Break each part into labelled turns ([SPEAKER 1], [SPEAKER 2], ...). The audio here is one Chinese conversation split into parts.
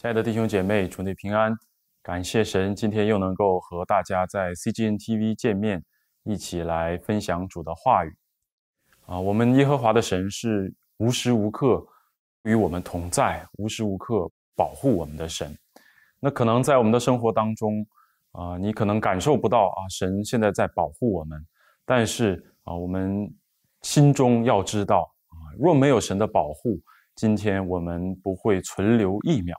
[SPEAKER 1] 亲爱的弟兄姐妹，主你平安！感谢神，今天又能够和大家在 CGNTV 见面，一起来分享主的话语。啊，我们耶和华的神是无时无刻与我们同在，无时无刻保护我们的神。那可能在我们的生活当中，啊，你可能感受不到啊，神现在在保护我们。但是啊，我们心中要知道啊，若没有神的保护，今天我们不会存留一秒。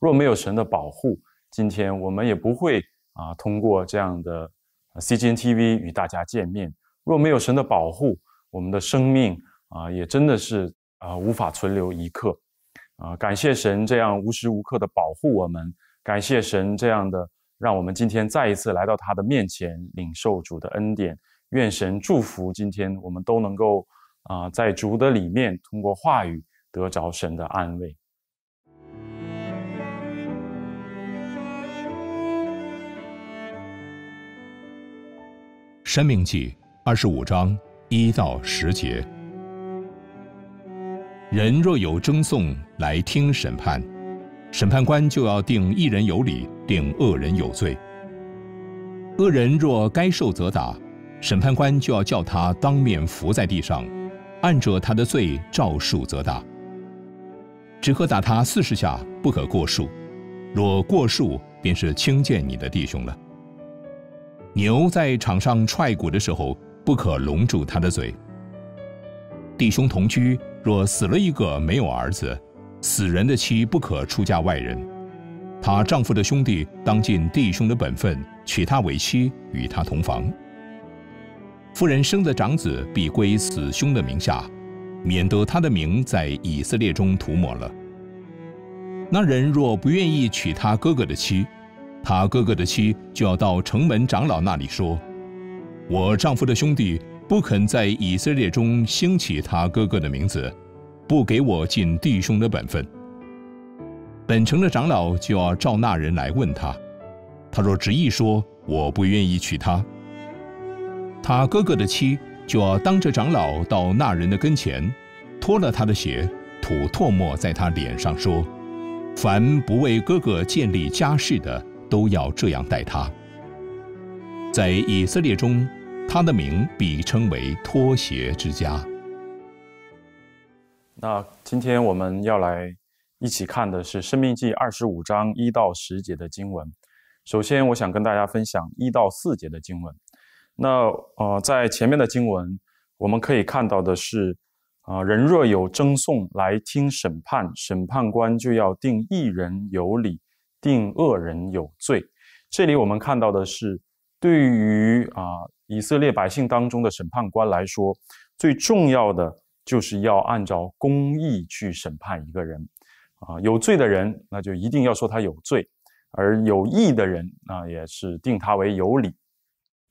[SPEAKER 1] 若没有神的保护，今天我们也不会啊通过这样的 CCTV 与大家见面。若没有神的保护，我们的生命啊也真的是啊无法存留一刻。啊，感谢神这样无时无刻的保护我们，感谢神这样的让我们今天再一次来到他的面前领受主的恩典。愿神祝福今天我们都能够啊在主的里面通过话语得着神的安慰。
[SPEAKER 2] 《申命记》二十五章一到十节：人若有争讼来听审判，审判官就要定一人有理，定恶人有罪。恶人若该受责打，审判官就要叫他当面伏在地上，按着他的罪照数责打。只可打他四十下，不可过数。若过数，便是轻贱你的弟兄了。牛在场上踹骨的时候，不可笼住它的嘴。弟兄同居，若死了一个没有儿子，死人的妻不可出嫁外人。他丈夫的兄弟当尽弟兄的本分，娶她为妻，与她同房。夫人生的长子，必归死兄的名下，免得他的名在以色列中涂抹了。那人若不愿意娶他哥哥的妻。他哥哥的妻就要到城门长老那里说：“我丈夫的兄弟不肯在以色列中兴起他哥哥的名字，不给我尽弟兄的本分。”本城的长老就要召那人来问他，他若执意说我不愿意娶她，他哥哥的妻就要当着长老到那人的跟前，脱了他的鞋，吐唾沫在他脸上说：“凡不为哥哥建立家室的。”都要这样待他。在以色列中，他的名被称为脱鞋之家。
[SPEAKER 1] 那今天我们要来一起看的是《生命记》二十五章一到十节的经文。首先，我想跟大家分享一到四节的经文。那呃，在前面的经文，我们可以看到的是，啊，人若有争讼来听审判，审判官就要定一人有理。定恶人有罪，这里我们看到的是，对于啊以色列百姓当中的审判官来说，最重要的就是要按照公义去审判一个人，啊有罪的人那就一定要说他有罪，而有义的人啊也是定他为有理，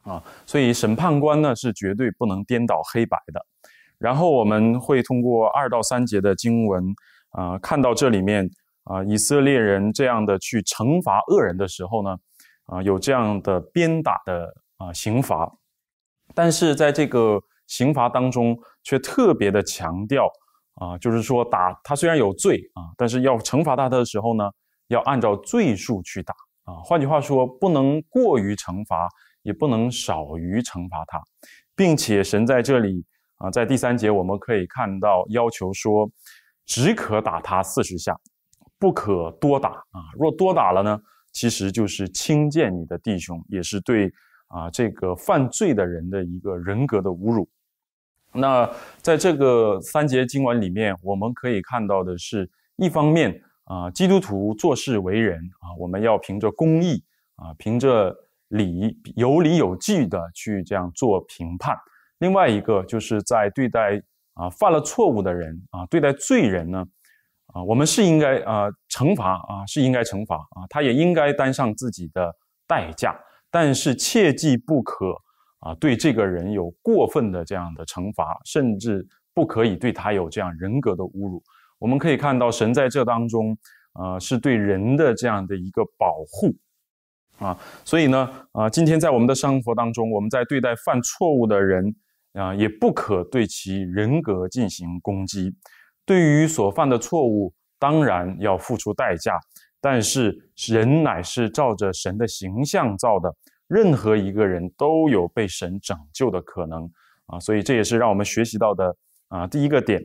[SPEAKER 1] 啊所以审判官呢是绝对不能颠倒黑白的。然后我们会通过二到三节的经文啊看到这里面。啊，以色列人这样的去惩罚恶人的时候呢，啊，有这样的鞭打的啊刑罚，但是在这个刑罚当中却特别的强调啊，就是说打他虽然有罪啊，但是要惩罚他的时候呢，要按照罪数去打啊。换句话说，不能过于惩罚，也不能少于惩罚他，并且神在这里啊，在第三节我们可以看到要求说，只可打他四十下。不可多打啊！若多打了呢，其实就是轻贱你的弟兄，也是对啊这个犯罪的人的一个人格的侮辱。那在这个三节经文里面，我们可以看到的是一方面啊，基督徒做事为人啊，我们要凭着公义啊，凭着理有理有据的去这样做评判；另外一个就是在对待啊犯了错误的人啊，对待罪人呢。啊，我们是应该啊惩罚啊，是应该惩罚啊，他也应该担上自己的代价。但是切记不可啊，对这个人有过分的这样的惩罚，甚至不可以对他有这样人格的侮辱。我们可以看到，神在这当中，呃，是对人的这样的一个保护啊。所以呢，啊，今天在我们的生活当中，我们在对待犯错误的人啊，也不可对其人格进行攻击。对于所犯的错误，当然要付出代价。但是人乃是照着神的形象造的，任何一个人都有被神拯救的可能啊！所以这也是让我们学习到的啊，第一个点。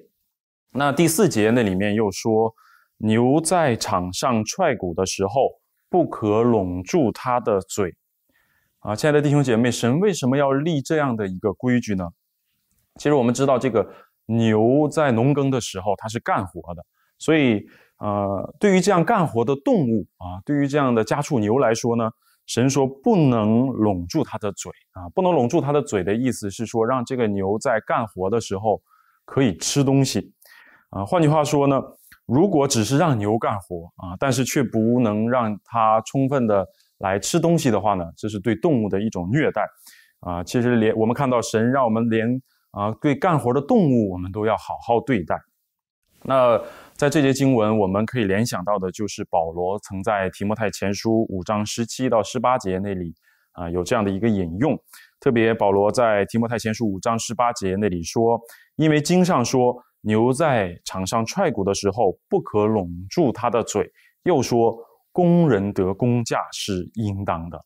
[SPEAKER 1] 那第四节那里面又说，牛在场上踹鼓的时候，不可拢住它的嘴啊！亲爱的弟兄姐妹，神为什么要立这样的一个规矩呢？其实我们知道这个。牛在农耕的时候，它是干活的，所以，呃，对于这样干活的动物啊，对于这样的家畜牛来说呢，神说不能拢住它的嘴啊，不能拢住它的嘴的意思是说，让这个牛在干活的时候可以吃东西啊。换句话说呢，如果只是让牛干活啊，但是却不能让它充分的来吃东西的话呢，这是对动物的一种虐待啊。其实，连我们看到神让我们连。啊，对干活的动物，我们都要好好对待。那在这节经文，我们可以联想到的就是保罗曾在提摩太前书五章十七到十八节那里啊有这样的一个引用。特别保罗在提摩太前书五章十八节那里说：“因为经上说，牛在场上踹鼓的时候，不可拢住它的嘴；又说，工人得工价是应当的。”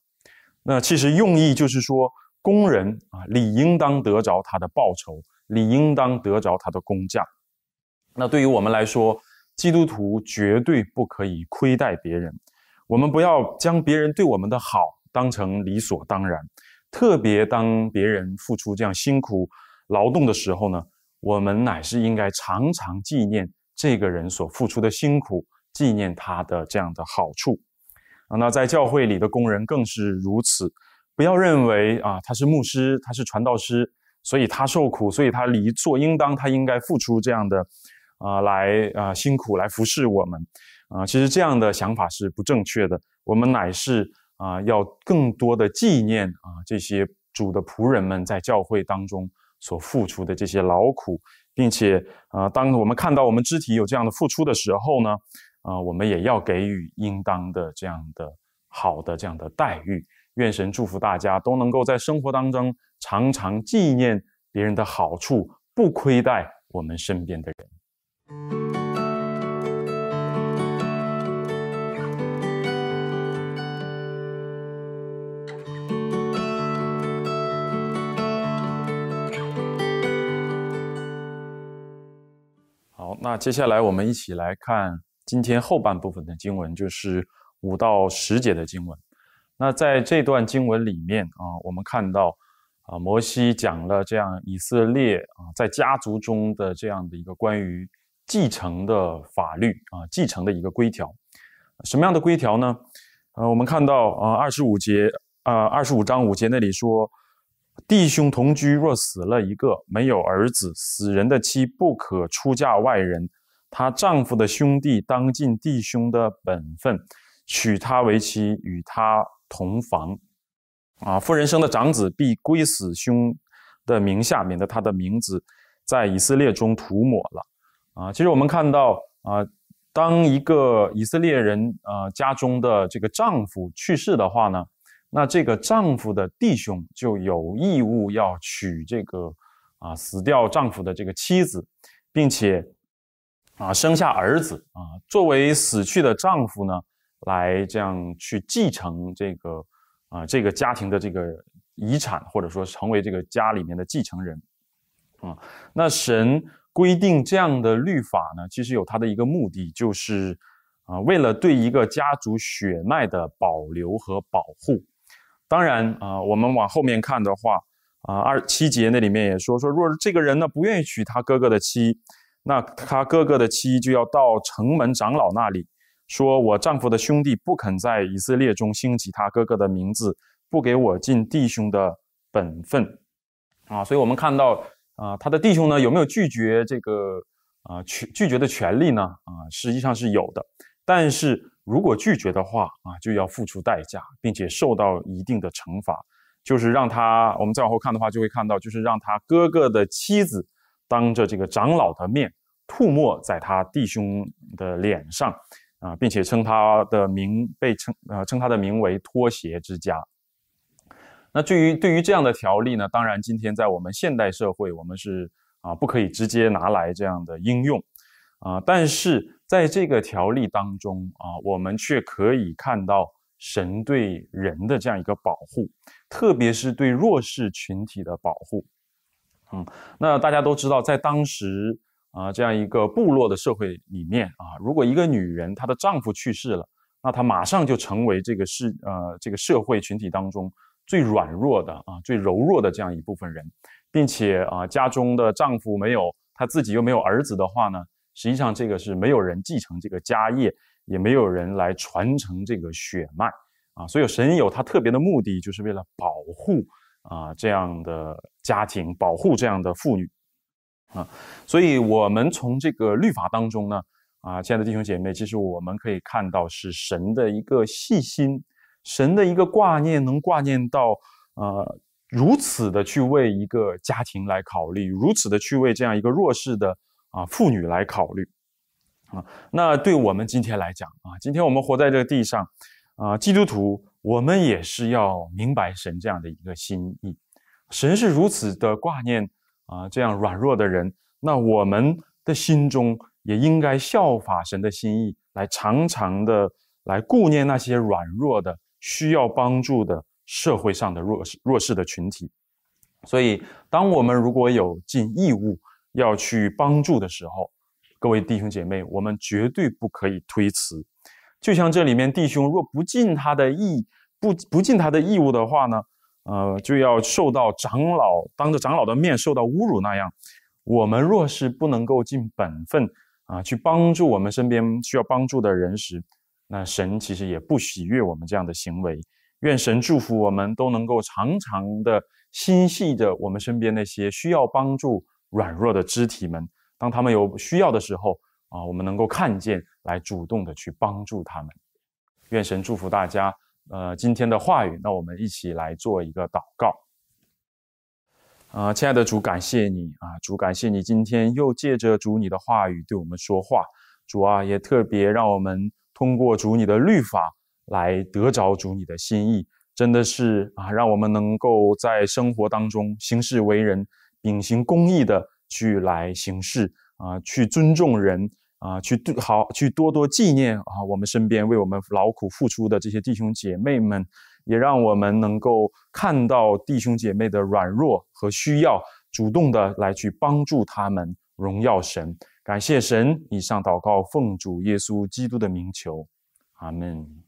[SPEAKER 1] 那其实用意就是说。工人啊，理应当得着他的报酬，理应当得着他的工价。那对于我们来说，基督徒绝对不可以亏待别人。我们不要将别人对我们的好当成理所当然。特别当别人付出这样辛苦劳动的时候呢，我们乃是应该常常纪念这个人所付出的辛苦，纪念他的这样的好处。啊，那在教会里的工人更是如此。不要认为啊，他是牧师，他是传道师，所以他受苦，所以他理所应当，他应该付出这样的啊，来啊辛苦来服侍我们啊。其实这样的想法是不正确的。我们乃是啊，要更多的纪念啊这些主的仆人们在教会当中所付出的这些劳苦，并且啊，当我们看到我们肢体有这样的付出的时候呢，啊，我们也要给予应当的这样的。好的，这样的待遇，愿神祝福大家都能够在生活当中常常纪念别人的好处，不亏待我们身边的人。好，那接下来我们一起来看今天后半部分的经文，就是。五到十节的经文，那在这段经文里面啊，我们看到啊，摩西讲了这样以色列啊在家族中的这样的一个关于继承的法律啊，继承的一个规条。什么样的规条呢？呃，我们看到啊，二十五节啊，二十五章五节那里说，弟兄同居，若死了一个，没有儿子，死人的妻不可出嫁外人，她丈夫的兄弟当尽弟兄的本分。娶她为妻，与她同房，啊，妇人生的长子必归死兄的名下，免得他的名字在以色列中涂抹了。啊，其实我们看到啊，当一个以色列人啊家中的这个丈夫去世的话呢，那这个丈夫的弟兄就有义务要娶这个啊死掉丈夫的这个妻子，并且啊生下儿子啊，作为死去的丈夫呢。来这样去继承这个啊，这个家庭的这个遗产，或者说成为这个家里面的继承人，啊，那神规定这样的律法呢，其实有他的一个目的，就是啊，为了对一个家族血脉的保留和保护。当然啊，我们往后面看的话，啊，二七节那里面也说说，若是这个人呢不愿意娶他哥哥的妻，那他哥哥的妻就要到城门长老那里。说我丈夫的兄弟不肯在以色列中兴起他哥哥的名字，不给我尽弟兄的本分，啊，所以我们看到啊，他的弟兄呢有没有拒绝这个啊拒拒绝的权利呢？啊，实际上是有的。但是如果拒绝的话啊，就要付出代价，并且受到一定的惩罚，就是让他我们再往后看的话，就会看到就是让他哥哥的妻子当着这个长老的面吐沫在他弟兄的脸上。啊，并且称他的名被称呃称他的名为脱鞋之家。那对于对于这样的条例呢，当然今天在我们现代社会，我们是啊不可以直接拿来这样的应用啊。但是在这个条例当中啊，我们却可以看到神对人的这样一个保护，特别是对弱势群体的保护。嗯，那大家都知道，在当时。啊，这样一个部落的社会里面啊，如果一个女人她的丈夫去世了，那她马上就成为这个世呃这个社会群体当中最软弱的啊，最柔弱的这样一部分人，并且啊，家中的丈夫没有，她自己又没有儿子的话呢，实际上这个是没有人继承这个家业，也没有人来传承这个血脉啊，所以神有他特别的目的，就是为了保护啊这样的家庭，保护这样的妇女。啊，所以，我们从这个律法当中呢，啊，亲爱的弟兄姐妹，其实我们可以看到是神的一个细心，神的一个挂念，能挂念到，呃，如此的去为一个家庭来考虑，如此的去为这样一个弱势的啊妇女来考虑，啊，那对我们今天来讲啊，今天我们活在这个地上，啊，基督徒，我们也是要明白神这样的一个心意，神是如此的挂念。啊，这样软弱的人，那我们的心中也应该效法神的心意，来常常的来顾念那些软弱的、需要帮助的社会上的弱势弱势的群体。所以，当我们如果有尽义务要去帮助的时候，各位弟兄姐妹，我们绝对不可以推辞。就像这里面弟兄若不尽他的义，不不尽他的义务的话呢？呃，就要受到长老当着长老的面受到侮辱那样。我们若是不能够尽本分，啊，去帮助我们身边需要帮助的人时，那神其实也不喜悦我们这样的行为。愿神祝福我们都能够常常的心系着我们身边那些需要帮助、软弱的肢体们。当他们有需要的时候，啊，我们能够看见，来主动的去帮助他们。愿神祝福大家。呃，今天的话语，那我们一起来做一个祷告。啊，亲爱的主，感谢你啊，主感谢你，今天又借着主你的话语对我们说话。主啊，也特别让我们通过主你的律法来得着主你的心意，真的是啊，让我们能够在生活当中行事为人，秉行公义的去来行事啊，去尊重人。啊，去对好，去多多纪念啊！我们身边为我们劳苦付出的这些弟兄姐妹们，也让我们能够看到弟兄姐妹的软弱和需要，主动的来去帮助他们，荣耀神，感谢神。以上祷告奉主耶稣基督的名求，阿门。